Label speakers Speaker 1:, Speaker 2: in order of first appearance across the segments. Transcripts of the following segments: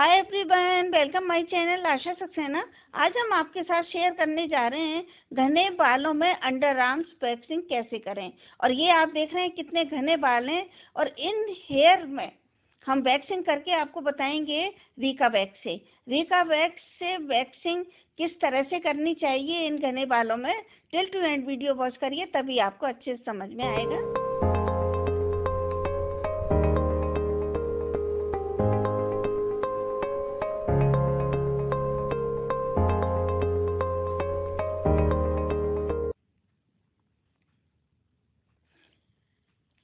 Speaker 1: hi everyone welcome my channel Asha Saxena आज हम आपके साथ शेयर करने जा रहे हैं घने बालों में अंडर आर्म्स वैक्सिंग कैसे करें और ये आप देख रहे हैं कितने घने बाल हैं और इन हेयर में हम वैक्सिंग करके आपको बताएंगे रीका वैक्स से रीका वैक्स से वैक्सिंग किस तरह से करनी चाहिए इन घने बालों में till to end video watch करिए तभी आपको अच्छे से समझ में आएगा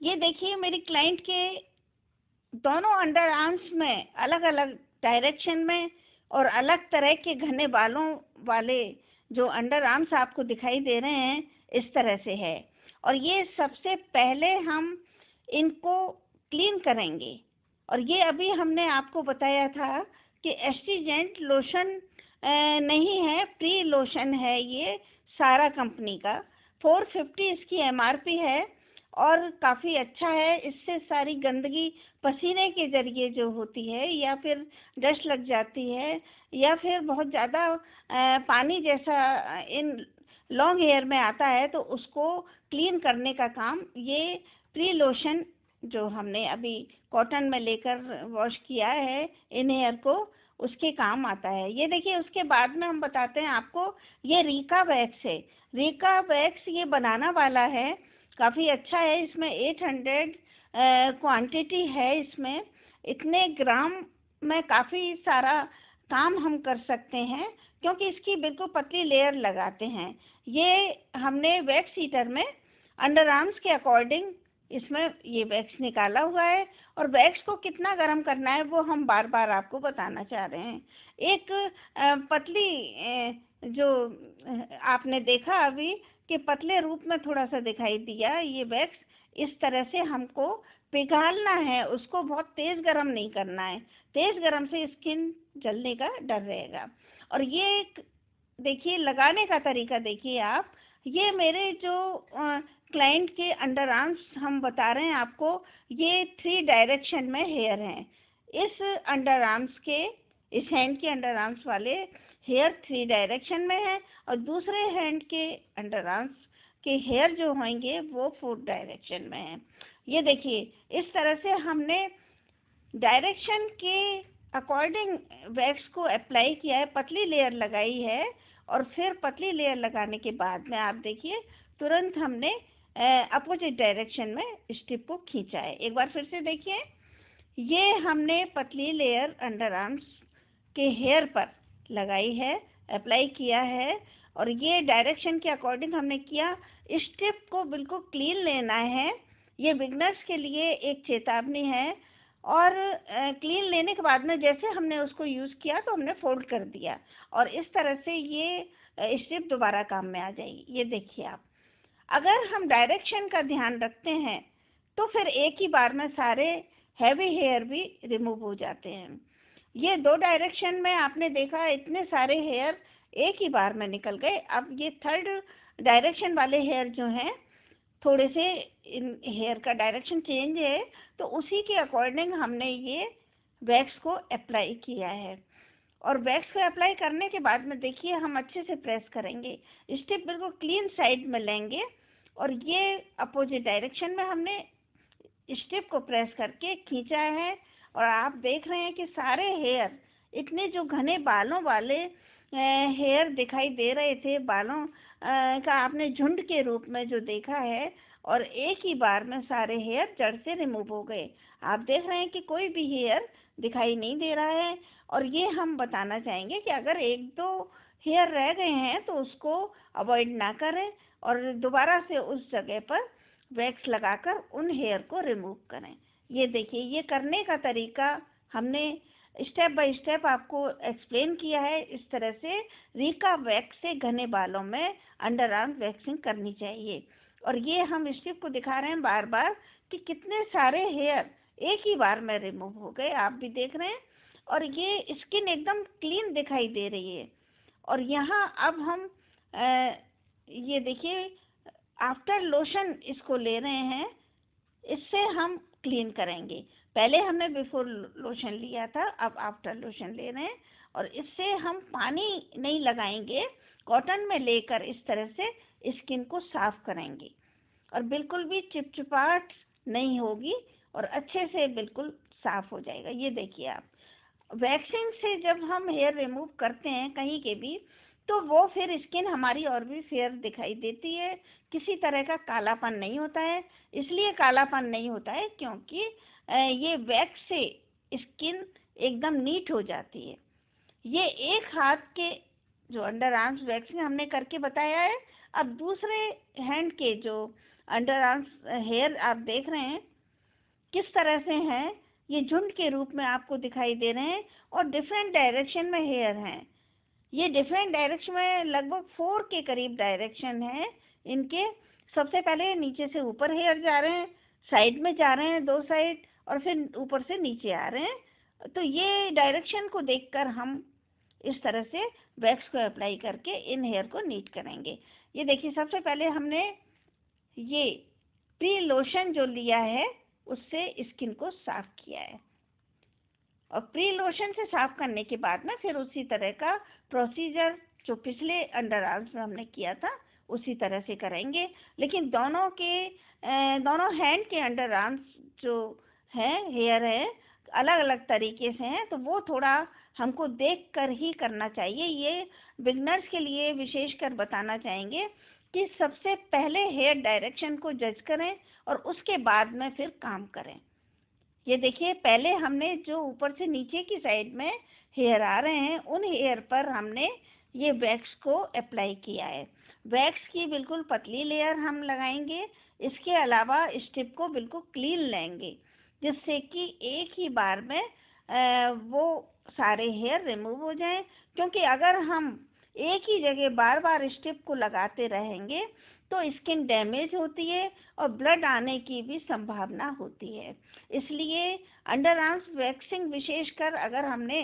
Speaker 1: ये देखिए मेरी क्लाइंट के दोनों अंडर आर्म्स में अलग अलग डायरेक्शन में और अलग तरह के घने बालों वाले जो अंडर आर्म्स आपको दिखाई दे रहे हैं इस तरह से है और ये सबसे पहले हम इनको क्लीन करेंगे और ये अभी हमने आपको बताया था कि एस्टिजेंट लोशन नहीं है प्री लोशन है ये सारा कंपनी का 450 इसकी एमआरपी है और काफ़ी अच्छा है इससे सारी गंदगी पसीने के ज़रिए जो होती है या फिर डस्ट लग जाती है या फिर बहुत ज़्यादा पानी जैसा इन लॉन्ग हेयर में आता है तो उसको क्लीन करने का काम ये प्री लोशन जो हमने अभी कॉटन में लेकर वॉश किया है इन हेयर को उसके काम आता है ये देखिए उसके बाद में हम बताते हैं आपको ये रीका वैक्स है रीका वैक्स ये बनाना वाला है काफ़ी अच्छा है इसमें एट हंड्रेड क्वान्टिटी है इसमें इतने ग्राम में काफ़ी सारा काम हम कर सकते हैं क्योंकि इसकी बिल्कुल पतली लेयर लगाते हैं ये हमने वैक्स हीटर में अंडर आर्म्स के अकॉर्डिंग इसमें ये वैक्स निकाला हुआ है और वैक्स को कितना गर्म करना है वो हम बार बार आपको बताना चाह रहे हैं एक पतली जो आपने देखा अभी के पतले रूप में थोड़ा सा दिखाई दिया ये वैक्स इस तरह से हमको पिघालना है उसको बहुत तेज़ गर्म नहीं करना है तेज़ गर्म से स्किन जलने का डर रहेगा और ये देखिए लगाने का तरीका देखिए आप ये मेरे जो क्लाइंट के अंडर आर्म्स हम बता रहे हैं आपको ये थ्री डायरेक्शन में हेयर हैं इस अंडर आर्म्स के इस हैंड के अंडर आर्म्स वाले हेयर थ्री डायरेक्शन में है और दूसरे हैंड के अंडर आर्म्स के हेयर जो होंगे वो फोर्थ डायरेक्शन में है ये देखिए इस तरह से हमने डायरेक्शन के अकॉर्डिंग वैक्स को अप्लाई किया है पतली लेयर लगाई है और फिर पतली लेयर लगाने के बाद में आप देखिए तुरंत हमने अपोजिट डायरेक्शन में स्टिप को खींचा है एक बार फिर से देखिए ये हमने पतली लेयर अंडर आर्म्स के हेयर पर लगाई है अप्लाई किया है और ये डायरेक्शन के अकॉर्डिंग हमने किया इस स्टेप को बिल्कुल क्लीन लेना है ये बिगनर्स के लिए एक चेतावनी है और क्लीन लेने के बाद में जैसे हमने उसको यूज़ किया तो हमने फोल्ड कर दिया और इस तरह से ये स्टेप दोबारा काम में आ जाएगी ये देखिए आप अगर हम डायरेक्शन का ध्यान रखते हैं तो फिर एक ही बार में सारे हैवी हेयर भी रिमूव हो जाते हैं ये दो डायरेक्शन में आपने देखा इतने सारे हेयर एक ही बार में निकल गए अब ये थर्ड डायरेक्शन वाले हेयर जो हैं थोड़े से इन हेयर का डायरेक्शन चेंज है तो उसी के अकॉर्डिंग हमने ये वैक्स को अप्लाई किया है और वैक्स को अप्लाई करने के बाद में देखिए हम अच्छे से प्रेस करेंगे स्टेप बिल्कुल क्लीन साइड में लेंगे और ये अपोजिट डायरेक्शन में हमने स्टेप को प्रेस करके खींचा है और आप देख रहे हैं कि सारे हेयर इतने जो घने बालों वाले हेयर दिखाई दे रहे थे बालों का आपने झुंड के रूप में जो देखा है और एक ही बार में सारे हेयर जड़ से रिमूव हो गए आप देख रहे हैं कि कोई भी हेयर दिखाई नहीं दे रहा है और ये हम बताना चाहेंगे कि अगर एक दो हेयर रह गए हैं तो उसको अवॉइड ना करें और दोबारा से उस जगह पर वैक्स लगाकर उन हेयर को रिमूव करें ये देखिए ये करने का तरीका हमने स्टेप बाय स्टेप आपको एक्सप्लेन किया है इस तरह से रीका वैक्स से घने बालों में अंडर आर्म वैक्सिंग करनी चाहिए और ये हम स्टेप को दिखा रहे हैं बार बार कि कितने सारे हेयर एक ही बार में रिमूव हो गए आप भी देख रहे हैं और ये स्किन एकदम क्लीन दिखाई दे रही है और यहाँ अब हम आ, ये देखिए आफ्टर लोशन इसको ले रहे हैं इससे हम क्लीन करेंगे पहले हमने बिफोर लोशन लिया था अब आफ्टर लोशन ले रहे हैं और इससे हम पानी नहीं लगाएंगे कॉटन में लेकर इस तरह से स्किन को साफ करेंगे और बिल्कुल भी चिपचिपाट नहीं होगी और अच्छे से बिल्कुल साफ हो जाएगा ये देखिए आप वैक्सिंग से जब हम हेयर रिमूव करते हैं कहीं के भी तो वो फिर स्किन हमारी और भी फेयर दिखाई देती है किसी तरह का कालापन नहीं होता है इसलिए कालापन नहीं होता है क्योंकि ये वैक्स से स्किन एकदम नीट हो जाती है ये एक हाथ के जो अंडर आर्म्स वैक्स हमने करके बताया है अब दूसरे हैंड के जो अंडर आर्म्स हेयर आप देख रहे हैं किस तरह से हैं ये झुंड के रूप में आपको दिखाई दे रहे हैं और डिफरेंट डायरेक्शन में हेयर हैं ये डिफरेंट डायरेक्शन में लगभग फोर के करीब डायरेक्शन है इनके सबसे पहले नीचे से ऊपर हेयर जा रहे हैं साइड में जा रहे हैं दो साइड और फिर ऊपर से नीचे आ रहे हैं तो ये डायरेक्शन को देखकर हम इस तरह से वैक्स को अप्लाई करके इन हेयर को नीट करेंगे ये देखिए सबसे पहले हमने ये प्री लोशन जो लिया है उससे स्किन को साफ किया है और प्री लोशन से साफ करने के बाद ना फिर उसी तरह का प्रोसीजर जो पिछले अंडर आर्म्स में हमने किया था उसी तरह से करेंगे लेकिन दोनों के दोनों हैंड के अंडर आर्म्स जो हैं हेयर है अलग अलग तरीके से हैं तो वो थोड़ा हमको देख कर ही करना चाहिए ये बिगनर्स के लिए विशेष कर बताना चाहेंगे कि सबसे पहले हेयर डायरेक्शन को जज करें और उसके बाद में फिर काम करें ये देखिए पहले हमने जो ऊपर से नीचे की साइड में हेयर आ रहे हैं उन हेयर पर हमने ये वैक्स को अप्लाई किया है वैक्स की बिल्कुल पतली लेयर हम लगाएंगे इसके अलावा स्टिप को बिल्कुल क्लीन लेंगे जिससे कि एक ही बार में वो सारे हेयर रिमूव हो जाएं क्योंकि अगर हम एक ही जगह बार बार स्टिप को लगाते रहेंगे तो स्किन डैमेज होती है और ब्लड आने की भी संभावना होती है इसलिए अंडर आर्म्स वैक्सिंग विशेषकर अगर हमने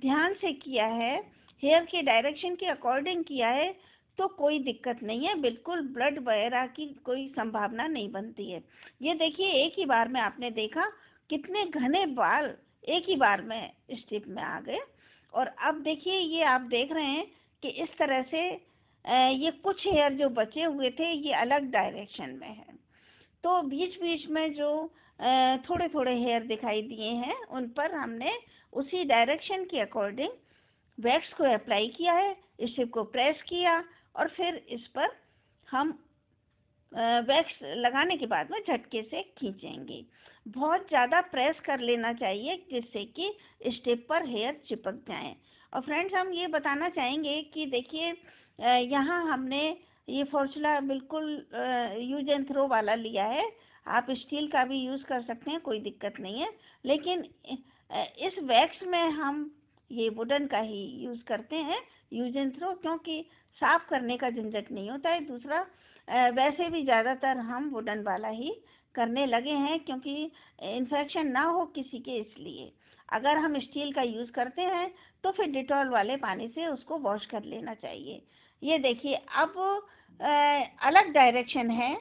Speaker 1: ध्यान से किया है हेयर के डायरेक्शन के अकॉर्डिंग किया है तो कोई दिक्कत नहीं है बिल्कुल ब्लड वगैरह की कोई संभावना नहीं बनती है ये देखिए एक ही बार में आपने देखा कितने घने बाल एक ही बार में स्टिप में आ गए और अब देखिए ये आप देख रहे हैं कि इस तरह से ये कुछ हेयर जो बचे हुए थे ये अलग डायरेक्शन में है तो बीच बीच में जो थोड़े थोड़े हेयर दिखाई दिए हैं उन पर हमने उसी डायरेक्शन के अकॉर्डिंग वैक्स को अप्लाई किया है स्टिप को प्रेस किया और फिर इस पर हम वैक्स लगाने के बाद में झटके से खींचेंगे बहुत ज़्यादा प्रेस कर लेना चाहिए जिससे कि स्टेप पर हेयर चिपक जाए और फ्रेंड्स हम ये बताना चाहेंगे कि देखिए यहाँ हमने ये फॉर्चूला बिल्कुल यूज एंड थ्रो वाला लिया है आप स्टील का भी यूज़ कर सकते हैं कोई दिक्कत नहीं है लेकिन इस वैक्स में हम ये वुडन का ही यूज़ करते हैं यूज एंड थ्रो क्योंकि साफ करने का झंझट नहीं होता है दूसरा वैसे भी ज़्यादातर हम वुडन वाला ही करने लगे हैं क्योंकि इन्फेक्शन ना हो किसी के इसलिए अगर हम स्टील का यूज़ करते हैं तो फिर डिटॉल वाले पानी से उसको वॉश कर लेना चाहिए ये देखिए अब अलग डायरेक्शन है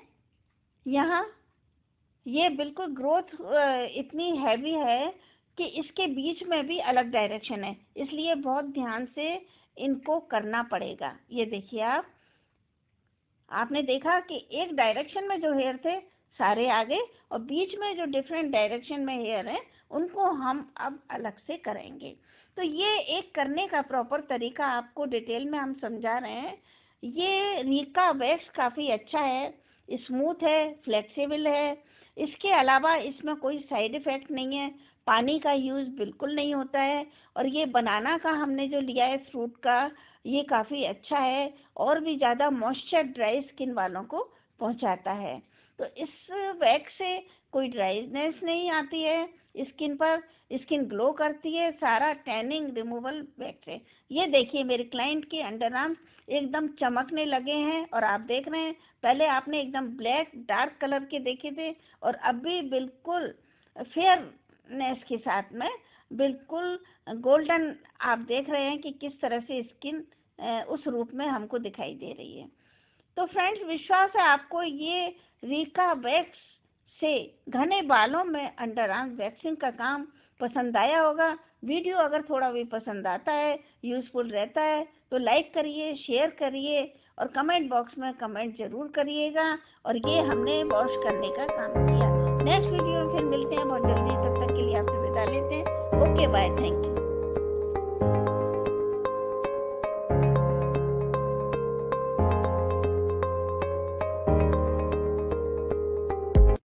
Speaker 1: यहाँ ये बिल्कुल ग्रोथ इतनी हैवी है कि इसके बीच में भी अलग डायरेक्शन है इसलिए बहुत ध्यान से इनको करना पड़ेगा ये देखिए आप आपने देखा कि एक डायरेक्शन में जो हेयर थे सारे आगे और बीच में जो डिफरेंट डायरेक्शन में हेयर हैं उनको हम अब अलग से करेंगे तो ये एक करने का प्रॉपर तरीका आपको डिटेल में हम समझा रहे हैं ये निका वैक्स काफ़ी अच्छा है स्मूथ है फ्लेक्सिबल है इसके अलावा इसमें कोई साइड इफ़ेक्ट नहीं है पानी का यूज़ बिल्कुल नहीं होता है और ये बनाना का हमने जो लिया है फ्रूट का ये काफ़ी अच्छा है और भी ज़्यादा मॉइस्चर ड्राई स्किन वालों को पहुंचाता है तो इस वैक्स से कोई ड्राइनेस नहीं आती है स्किन पर स्किन ग्लो करती है सारा टैनिंग रिमूवल बैठे ये देखिए मेरे क्लाइंट के अंडर आर्म एकदम चमकने लगे हैं और आप देख रहे हैं पहले आपने एकदम ब्लैक डार्क कलर के देखे थे और अब भी बिल्कुल फेयरनेस के साथ में बिल्कुल गोल्डन आप देख रहे हैं कि किस तरह से स्किन उस रूप में हमको दिखाई दे रही है तो फ्रेंड्स विश्वास है आपको ये रिका वैक्स से घने बालों में अंडर आर्म वैक्सिंग का काम पसंद आया होगा वीडियो अगर थोड़ा भी पसंद आता है यूज़फुल रहता है तो लाइक करिए शेयर करिए और कमेंट बॉक्स में कमेंट जरूर करिएगा और ये हमने वॉश करने का काम किया नेक्स्ट वीडियो में फिर मिलते हैं बहुत जल्दी तब तक के लिए आपसे विदा लेते हैं ओके बाय थैंक यू